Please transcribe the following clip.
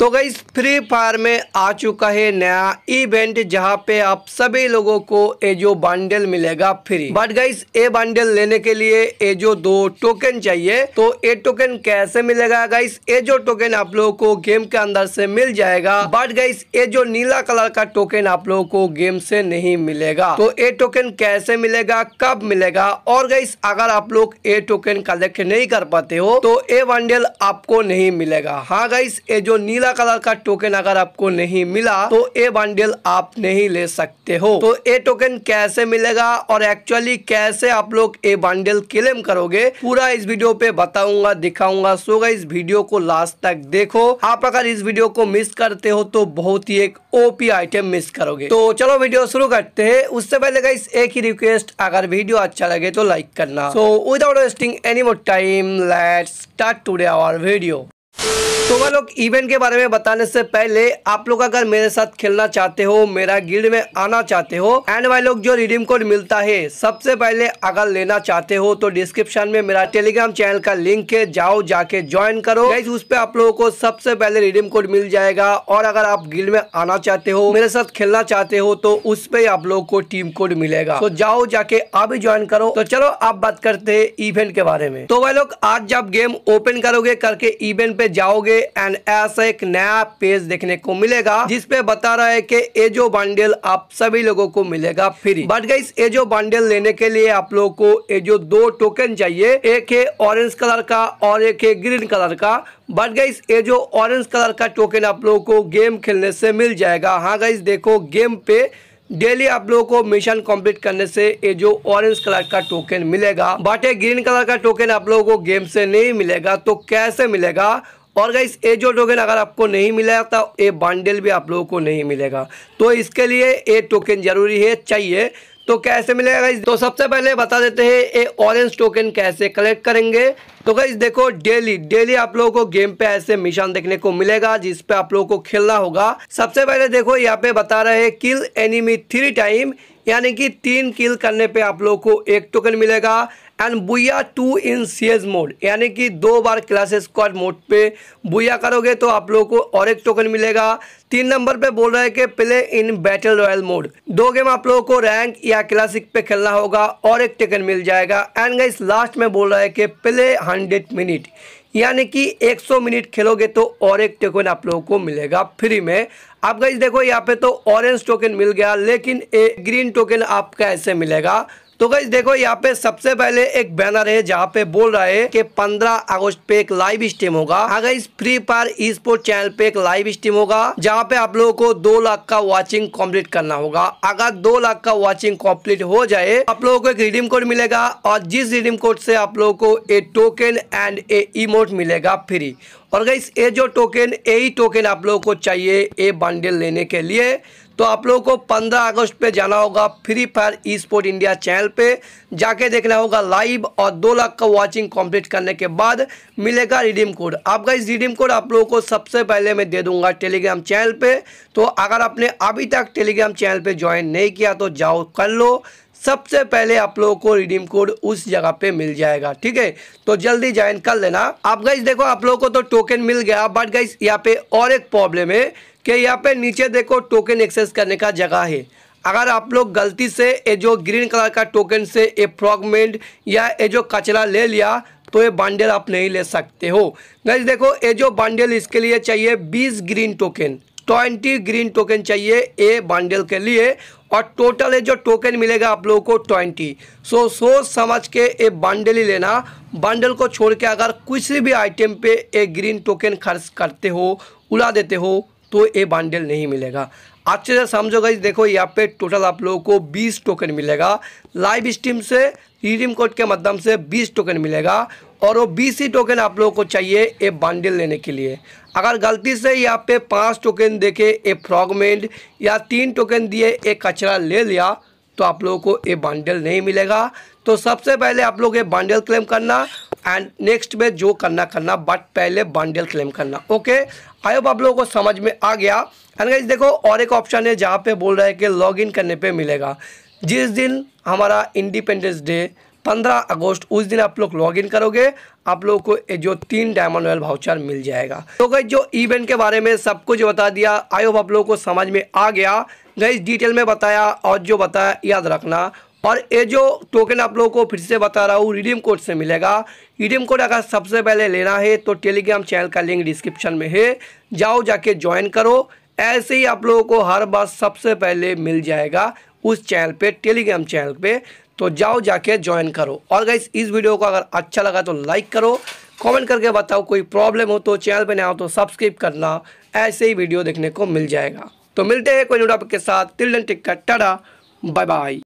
तो गई free fire में आ चुका है नया इवेंट जहां पे आप सभी लोगों को एजो बंडल मिलेगा फ्री बट गई ए बंडल लेने के लिए एजो दो टोकन चाहिए तो ए टोकन कैसे मिलेगा गाइस एजो टोकन आप लोगों को गेम के अंदर से मिल जाएगा बट ए एजो नीला कलर का टोकन आप लोगों को गेम से नहीं मिलेगा तो ए टोकन कैसे मिलेगा कब मिलेगा और गईस अगर आप लोग ए टोकन कलेक्ट नहीं कर पाते हो तो ए बंडल आपको नहीं मिलेगा हाँ गाइस एजो नीला पीला कलर का टोकन अगर आपको नहीं मिला तो ये बंडल आप नहीं ले सकते हो तो ये टोकन कैसे मिलेगा और एक्चुअली कैसे आप लोग ये बंडल क्लेम करोगे पूरा इस वीडियो पे बताऊंगा दिखाऊंगा सो इस वीडियो को लास्ट तक देखो आप अगर इस वीडियो को मिस करते हो तो बहुत ही एक ओपी आइटम मिस करोगे तो चलो वीडियो शुरू करते हैं उससे पहले गाइस एक ही रिक्वेस्ट अगर वीडियो अच्छा लगे तो लाइक करना so without wasting any more time let's start today our video तो वह लोग इवेंट के बारे में बताने से पहले आप लोग अगर मेरे साथ खेलना चाहते हो मेरा गिल्ड में आना चाहते हो एंड वह लोग जो रिडीम कोड मिलता है सबसे पहले अगर लेना चाहते हो तो डिस्क्रिप्शन में मेरा टेलीग्राम चैनल का लिंक है जाओ जाके ज्वाइन करो उस पर आप लोगों को सबसे पहले रिडीम कोड मिल जाएगा और अगर आप गिल्ड में आना चाहते हो मेरे साथ खेलना चाहते हो तो उस पर आप लोगों को टीम कोड मिलेगा तो जाओ जाके आप ज्वाइन करो तो चलो आप बात करते हैं इवेंट के बारे में तो वह लोग आज जब गेम ओपन करोगे करके इवेंट पे जाओगे एन एंड ऐसा एक नया पेज देखने को मिलेगा जिसपे बता रहा है कि ये जो बंडल आप सभी लोगों को मिलेगा फ्री बट गाइस ये जो बंडल लेने के लिए आप लोग को ये जो दो टोकन चाहिए एक है ऑरेंज कलर का और एक है ग्रीन कलर का बट गाइस ये जो ऑरेंज कलर का टोकन आप लोगों को गेम खेलने से मिल जाएगा हाँ गाइस देखो गेम पे डेली आप लोगों को मिशन कंप्लीट करने से ये जो ऑरेंज कलर का टोकन मिलेगा बट ये ग्रीन कलर का टोकन आप लोगों को गेम से नहीं मिलेगा तो कैसे मिलेगा और गाइस ये जो टोकन अगर आपको नहीं मिला तो ये बांडल भी आप लोगों को नहीं मिलेगा तो इसके लिए ये टोकन ज़रूरी है चाहिए तो कैसे मिलेगा गाइस तो सबसे पहले बता देते हैं ये ऑरेंज टोकन कैसे कलेक्ट करेंगे तो गाइस देखो डेली डेली आप लोगों को गेम पे ऐसे मिशन देखने को मिलेगा जिस पे आप लोगों को खेलना होगा सबसे पहले देखो यहाँ पे बता रहे हैं किल एनिमी थ्री टाइम यानी कि तीन किल करने पे आप लोगों को एक टोकन मिलेगा एंड बुया टू इन एज मोड यानी कि दो बार क्लास स्क्वाड मोड पे बुया करोगे तो आप लोगों को और एक टोकन मिलेगा तीन नंबर पे बोल रहा है कि play in battle royale mode दो गेम आप लोगों को रैंक या क्लासिक पे खेलना होगा और एक टोकन मिल जाएगा एंड गाइस लास्ट में बोल रहा है कि प्ले हंड्रेड मिनट यानी कि 100 मिनट खेलोगे तो और एक टोकन आप लोगों को मिलेगा फ्री में आप गाइस देखो यहाँ पे तो ऑरेंज टोकन मिल गया लेकिन ए ग्रीन टोकन आपका ऐसे मिलेगा तो गई देखो यहाँ पे सबसे पहले एक बैनर है जहाँ पे बोल रहा है कि 15 अगस्त पे एक लाइव स्ट्रीम होगा अगर इस free fire e sport channel पे एक लाइव स्ट्रीम होगा जहाँ पे आप लोगों को दो लाख का वॉचिंग कम्प्लीट करना होगा अगर दो लाख का वॉचिंग कंप्लीट हो जाए आप लोगों को एक रिडीम कोड मिलेगा और जिस रिडीम कोड से आप लोगों को a token and a emote मिलेगा फ्री और गई ये जो टोकन यही टोकन आप लोगों को चाहिए ए बंडल लेने के लिए तो आप लोगों को 15 अगस्त पे जाना होगा free fire e sport India channel पे जाके देखना होगा लाइव और दो लाख का वॉचिंग कंप्लीट करने के बाद मिलेगा रिडीम कोड आपका इस रिडीम कोड आप लोगों को सबसे पहले मैं दे दूंगा टेलीग्राम चैनल पे तो अगर आपने अभी तक टेलीग्राम चैनल पे ज्वाइन नहीं किया तो जाओ कर लो सबसे पहले आप लोगों को रिडीम कोड उस जगह पे मिल जाएगा ठीक है तो जल्दी ज्वाइन कर लेना आप गाइज देखो आप लोगों को तो टोकन मिल गया बट गाइज यहाँ पे और एक प्रॉब्लम है कि यहाँ पे नीचे देखो टोकन एक्सेस करने का जगह है अगर आप लोग गलती से ये जो ग्रीन कलर का टोकन से ये फ्रॉगमेंट या ये जो कचरा ले लिया तो ये बांडल आप नहीं ले सकते हो गैस देखो ये जो बांडल इसके लिए चाहिए बीस green token twenty green token चाहिए ए बांडल के लिए और टोटल ये जो टोकन मिलेगा आप लोगों को ट्वेंटी सो सोच समझ के ये बंडल ही लेना बंडल को छोड़ के अगर किसी भी आइटम पे ये ग्रीन टोकन खर्च करते हो उड़ा देते हो तो ये बंडल नहीं मिलेगा अच्छे से समझो गई देखो यहाँ पे टोटल आप लोगों को 20 टोकन मिलेगा लाइव स्ट्रीम से रिडीम कोड के माध्यम से 20 टोकन मिलेगा और वो बीसी टोकन आप लोगों को चाहिए ए बंडल लेने के लिए अगर गलती से यहाँ पे पांच टोकन देके ए फ्रॉगमेंट या तीन टोकन दिए एक कचरा ले लिया तो आप लोगों को ये बंडल नहीं मिलेगा तो सबसे पहले आप लोग ये बंडल क्लेम करना एंड नेक्स्ट में जो करना करना बट पहले बंडल क्लेम करना ओके आई होप आप लोगों को समझ में आ गया एंड गाइज देखो और एक ऑप्शन है जहाँ पे बोल रहा है कि लॉगिन करने पे मिलेगा जिस दिन हमारा इंडिपेंडेंस डे 15 अगस्त उस दिन आप लोग लॉग इन करोगे आप लोगों को जो तीन डायमंड रॉयल भाउचर मिल जाएगा तो गई जो इवेंट के बारे में सब कुछ बता दिया आई होप आप लोगों को समझ में आ गया गई डिटेल में बताया और जो बताया याद रखना और ये जो टोकन आप लोगों को फिर से बता रहा हूँ रिडीम कोड से मिलेगा रिडीम कोड अगर सबसे पहले लेना है तो टेलीग्राम चैनल का लिंक डिस्क्रिप्शन में है जाओ जाके ज्वाइन करो ऐसे ही आप लोगों को हर बार सबसे पहले मिल जाएगा उस चैनल पे टेलीग्राम चैनल पे तो जाओ जाके ज्वाइन करो और गाइस इस वीडियो को अगर अच्छा लगा तो लाइक करो कमेंट करके बताओ कोई प्रॉब्लम हो तो चैनल पर नया हो तो सब्सक्राइब करना ऐसे ही वीडियो देखने को मिल जाएगा तो मिलते हैं कोई न्यू टॉपिक के साथ तिल टिक्का टाटा बाय बाय